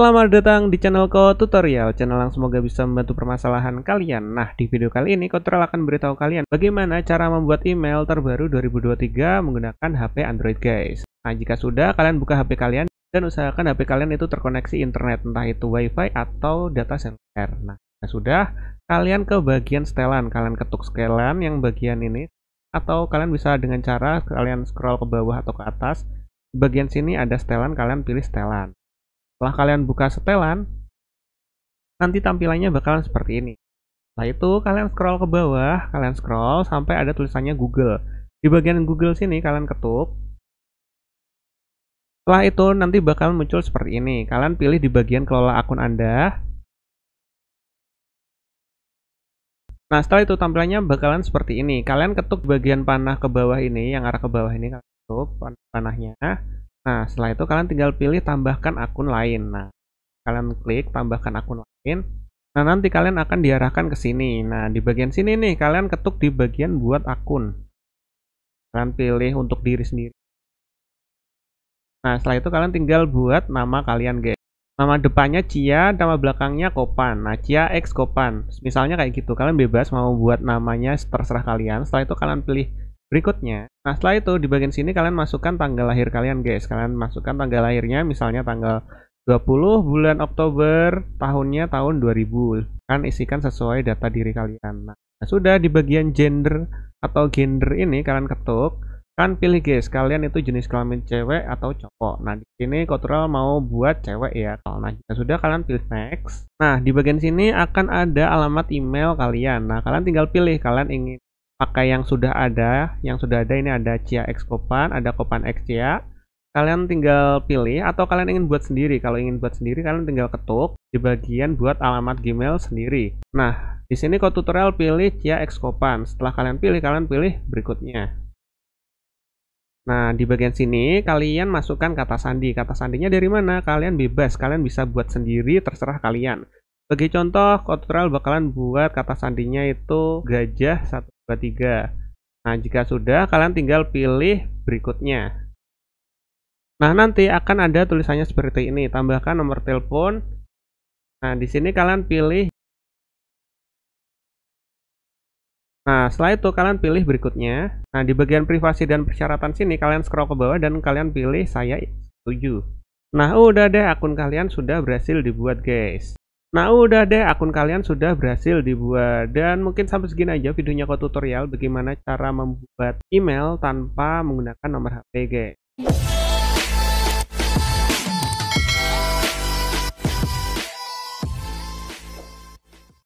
Selamat datang di channel Ko Tutorial, channel yang semoga bisa membantu permasalahan kalian. Nah, di video kali ini Tutorial akan beritahu kalian bagaimana cara membuat email terbaru 2023 menggunakan HP Android, guys. Nah, jika sudah, kalian buka HP kalian dan usahakan HP kalian itu terkoneksi internet, entah itu WiFi atau data center. Nah, jika sudah, kalian ke bagian setelan, kalian ketuk setelan yang bagian ini, atau kalian bisa dengan cara kalian scroll ke bawah atau ke atas. Bagian sini ada setelan, kalian pilih setelan. Setelah kalian buka setelan, nanti tampilannya bakalan seperti ini. Setelah itu kalian scroll ke bawah, kalian scroll sampai ada tulisannya Google. Di bagian Google sini kalian ketuk. Setelah itu nanti bakalan muncul seperti ini. Kalian pilih di bagian kelola akun Anda. Nah setelah itu tampilannya bakalan seperti ini. Kalian ketuk bagian panah ke bawah ini, yang arah ke bawah ini kalian ketuk panahnya. Nah, setelah itu kalian tinggal pilih tambahkan akun lain. Nah, kalian klik tambahkan akun lain. Nah, nanti kalian akan diarahkan ke sini. Nah, di bagian sini nih, kalian ketuk di bagian buat akun. Kalian pilih untuk diri sendiri. Nah, setelah itu kalian tinggal buat nama kalian, guys. Nama depannya Cia, nama belakangnya Kopan. Nah, Cia X Kopan. Misalnya kayak gitu. Kalian bebas mau buat namanya terserah kalian. Setelah itu kalian pilih berikutnya. Nah setelah itu di bagian sini kalian masukkan tanggal lahir kalian guys. Kalian masukkan tanggal lahirnya misalnya tanggal 20 bulan Oktober tahunnya tahun 2000. Kan isikan sesuai data diri kalian. Nah sudah di bagian gender atau gender ini kalian ketuk. Kan pilih guys, kalian itu jenis kelamin cewek atau cowok. Nah di sini kultural mau buat cewek ya. Nah jika sudah kalian pilih next. Nah di bagian sini akan ada alamat email kalian. Nah kalian tinggal pilih kalian ingin pakai yang sudah ada yang sudah ada ini ada Cia X Copan ada Kopan X Cia kalian tinggal pilih atau kalian ingin buat sendiri kalau ingin buat sendiri kalian tinggal ketuk di bagian buat alamat Gmail sendiri nah di sini kode tutorial pilih Cia X Copan setelah kalian pilih kalian pilih berikutnya Nah, di bagian sini kalian masukkan kata sandi. Kata sandinya dari mana? Kalian bebas, kalian bisa buat sendiri, terserah kalian. Sebagai contoh, Cottrell bakalan buat kata sandinya itu gajah 123. Nah, jika sudah, kalian tinggal pilih berikutnya. Nah, nanti akan ada tulisannya seperti ini. Tambahkan nomor telepon. Nah, di sini kalian pilih. Nah, setelah itu kalian pilih berikutnya. Nah, di bagian privasi dan persyaratan sini, kalian scroll ke bawah dan kalian pilih saya setuju. Nah, udah deh akun kalian sudah berhasil dibuat, guys. Nah udah deh akun kalian sudah berhasil dibuat dan mungkin sampai segini aja videonya kok tutorial bagaimana cara membuat email tanpa menggunakan nomor HP guys.